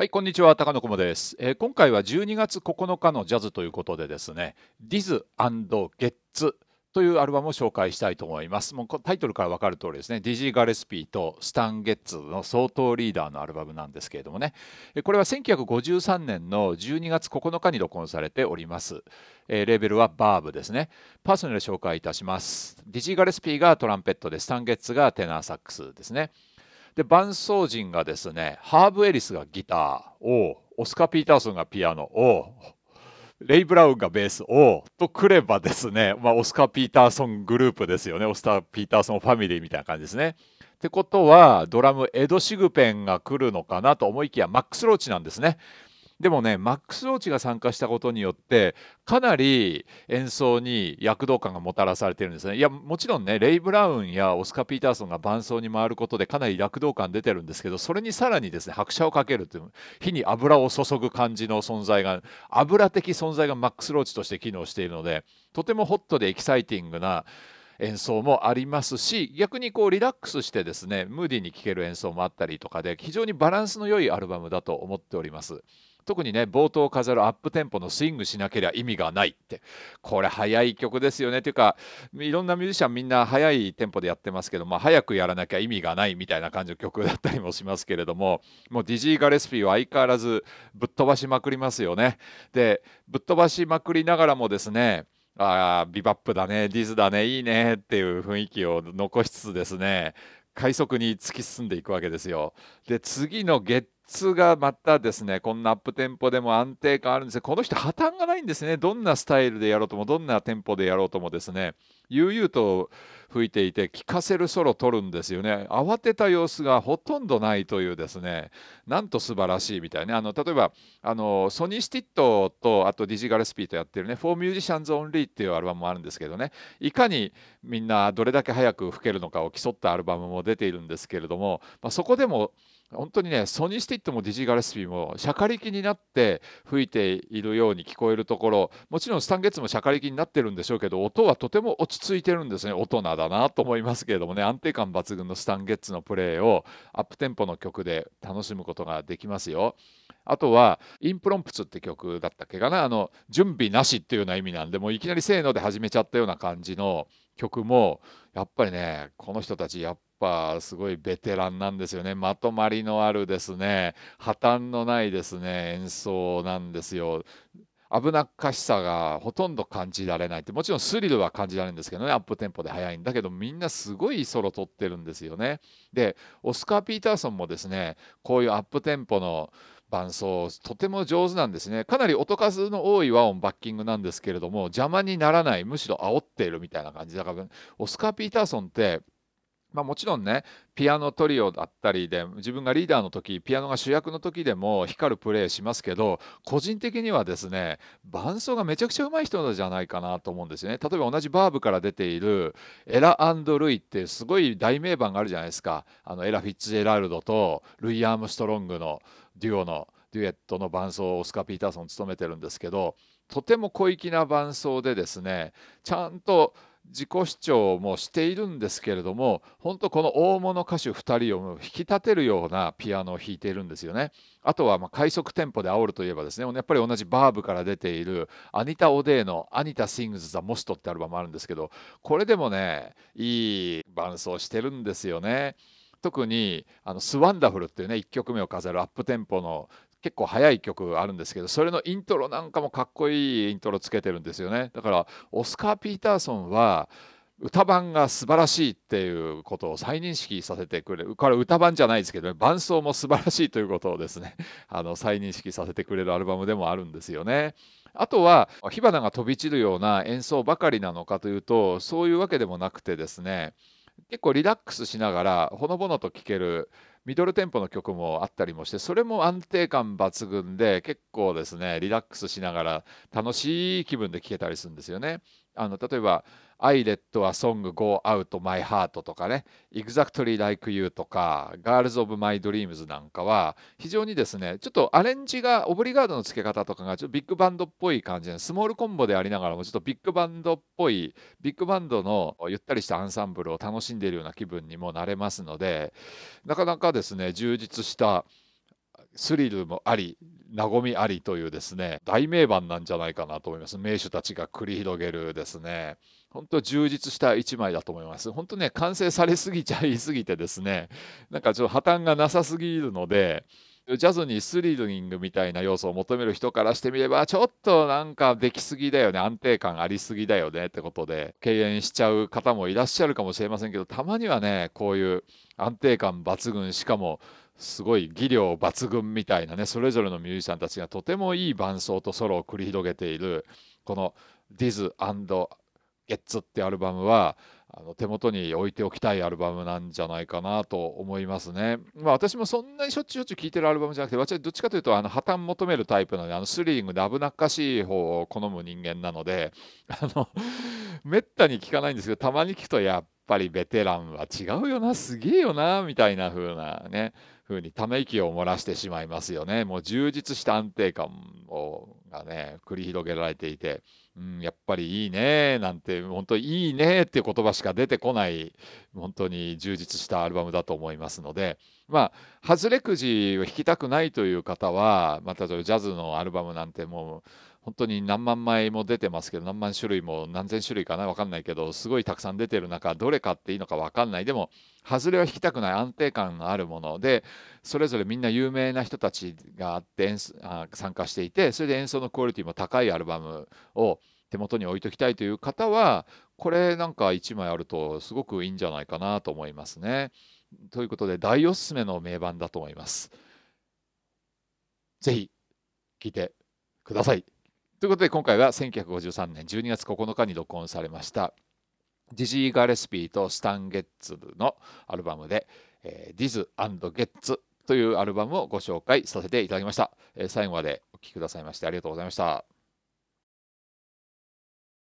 はい、こんにちは、高野雲です、えー、今回は12月9日のジャズということでですね、ディズゲッツというアルバムを紹介したいと思います。もうタイトルから分かる通りですね、ディジー・ガレスピーとスタン・ゲッツの相当リーダーのアルバムなんですけれどもね、これは1953年の12月9日に録音されております。えー、レーベルはバーブですね。パーソナル紹介いたします。ディジー・ガレスピーがトランペットで、スタン・ゲッツがテナーサックスですね。で伴奏陣がですねハーブ・エリスがギターをオスカー・ピーターソンがピアノをレイ・ブラウンがベースをとくればですね、まあ、オスカー・ピーターソングループですよねオスカー・ピーターソンファミリーみたいな感じですね。ってことはドラムエド・シグペンが来るのかなと思いきやマックス・ローチなんですね。でもねマックス・ローチが参加したことによってかなり演奏に躍動感がもたらされてるんですねいやもちろんねレイ・ブラウンやオスカー・ピーターソンが伴奏に回ることでかなり躍動感出てるんですけどそれにさらにですね拍車をかけるという火に油を注ぐ感じの存在が油的存在がマックス・ローチとして機能しているのでとてもホットでエキサイティングな演奏もありますし逆にこうリラックスしてですねムーディーに聴ける演奏もあったりとかで非常にバランスの良いアルバムだと思っております。特にね冒頭を飾るアップテンポのスイングしなければ意味がないってこれ早い曲ですよねとていうかいろんなミュージシャンみんな早いテンポでやってますけど、まあ、早くやらなきゃ意味がないみたいな感じの曲だったりもしますけれどももうディジー・ガレスピーは相変わらずぶっ飛ばしまくりますよね。でぶっ飛ばしまくりながらもですねああビバップだねディズだねいいねっていう雰囲気を残しつつですね快速に突き進んでいくわけですよ。で次の「ゲッつがまたですね、こんなアップテンポでも安定感あるんですが、この人破綻がないんですね。どんなスタイルでやろうとも、どんなテンポでやろうともですね、悠々と吹いていて、聴かせるソロ取るんですよね。慌てた様子がほとんどないというですね、なんと素晴らしいみたいな、ね、あの例えばあの、ソニー・スティットと、あとディジ・ガルスピーとやってるね、フォーミュージシャンズ・オンリーっていうアルバムもあるんですけどね、いかにみんなどれだけ早く吹けるのかを競ったアルバムも出ているんですけれども、まあ、そこでも、本当にねソニー・スティットもディジー・ガレスピーもシャカリキになって吹いているように聞こえるところもちろんスタン・ゲッツもシャカリキになってるんでしょうけど音はとても落ち着いてるんですね大人だなと思いますけれどもね安定感抜群のスタン・ゲッツのプレーをアップテンポの曲で楽しむことができますよ。あとは「インプロンプツ」って曲だったっけかなあの準備なしっていうような意味なんでもういきなりせーので始めちゃったような感じの曲もやっぱりねこの人たちやっぱすごいベテランなんですよねまとまりのあるですね破綻のないですね演奏なんですよ。危なっかしさがほとんど感じられないってもちろんスリルは感じられるんですけどねアップテンポで速いんだけどみんなすごいソロ取ってるんですよね。でオスカー・ピーターソンもですねこういうアップテンポの伴奏とても上手なんですねかなり音数の多い和音バッキングなんですけれども邪魔にならないむしろ煽っているみたいな感じだからオスカー・ピーターソンってまあ、もちろんねピアノトリオだったりで自分がリーダーの時ピアノが主役の時でも光るプレーしますけど個人的にはですね伴奏がめちゃくちゃ上手い人じゃないかなと思うんですね例えば同じバーブから出ているエラ・ルイってすごい大名盤があるじゃないですかあのエラ・フィッツジェラルドとルイ・アームストロングのデュオのデュエットの伴奏をオスカー・ピーターソン務めてるんですけどとても小粋な伴奏でですねちゃんと自己主張もしているんですけれども本当この大物歌手2人を引き立てるようなピアノを弾いているんですよね。あとはま快速テンポで煽るといえばですねやっぱり同じバーブから出ているアニタ・オデーの「アニタ・シングズ・ザ・モスト」ってアルバムあるんですけどこれでもねいい伴奏してるんですよね。特にあのスワンダフルっていうね1曲目を飾るアップテンポの結構早い曲あるんですけどそれのイントロなんかもかっこいいイントロつけてるんですよねだからオスカー・ピーターソンは歌版が素晴らしいっていうことを再認識させてくれるこれ歌版じゃないですけど、ね、伴奏も素晴らしいということをですね あの再認識させてくれるアルバムでもあるんですよね。あとは火花が飛び散るような演奏ばかりなのかというとそういうわけでもなくてですね結構リラックスしながらほのぼのと聴けるミドルテンポの曲もあったりもしてそれも安定感抜群で結構ですねリラックスしながら楽しい気分で聴けたりするんですよね。あの例えば「I let a song go out my heart」とかね「exactly like you」とか「Girls of my dreams」なんかは非常にですねちょっとアレンジがオブリガードの付け方とかがちょっとビッグバンドっぽい感じでスモールコンボでありながらもちょっとビッグバンドっぽいビッグバンドのゆったりしたアンサンブルを楽しんでいるような気分にもなれますのでなかなかですね充実したスリルもあり和みありというですね大名盤なんじゃないかなと思います名手たちが繰り広げるですね本当充実した一枚だと思います本当ね完成されすぎちゃいすぎてですねなんかちょっと破綻がなさすぎるのでジャズにスリリングみたいな要素を求める人からしてみれば、ちょっとなんかできすぎだよね、安定感ありすぎだよねってことで、敬遠しちゃう方もいらっしゃるかもしれませんけど、たまにはね、こういう安定感抜群、しかもすごい技量抜群みたいなねそれぞれのミュージシャンたちがとてもいい伴奏とソロを繰り広げているこの「Diz&Gets」ってアルバムはあの手元に置いておきたいアルバムなんじゃないかなと思いますね。まあ、私もそんなにしょっちゅうしょっちゅう聴いてるアルバムじゃなくて私はどっちかというとあの破綻求めるタイプなのであのスリリングで危なっかしい方を好む人間なので あのめったに聴かないんですけどたまに聴くとやっぱりベテランは違うよなすげえよなみたいな風なねふうにため息を漏らしてしまいますよね。もう充実した安定感をがね、繰り広げられていて、うん、やっぱりいいねなんて、本当いいねっていう言葉しか出てこない、本当に充実したアルバムだと思いますので、まあ、外れくじを弾きたくないという方は、またジャズのアルバムなんてもう、本当に何万枚も出てますけど何万種類も何千種類かな分かんないけどすごいたくさん出てる中どれ買っていいのか分かんないでも外れは引きたくない安定感のあるものでそれぞれみんな有名な人たちがあって演あ参加していてそれで演奏のクオリティも高いアルバムを手元に置いときたいという方はこれなんか1枚あるとすごくいいんじゃないかなと思いますね。ということで大おすすめの名盤だと思います。ぜひ聴いてください。ということで今回は1953年12月9日に録音されましたディジー・ガレスピーとスタン・ゲッツのアルバムで「ディズ・ゲッツ」というアルバムをご紹介させていただきました。最後までお聴きくださいましてありがとうございました。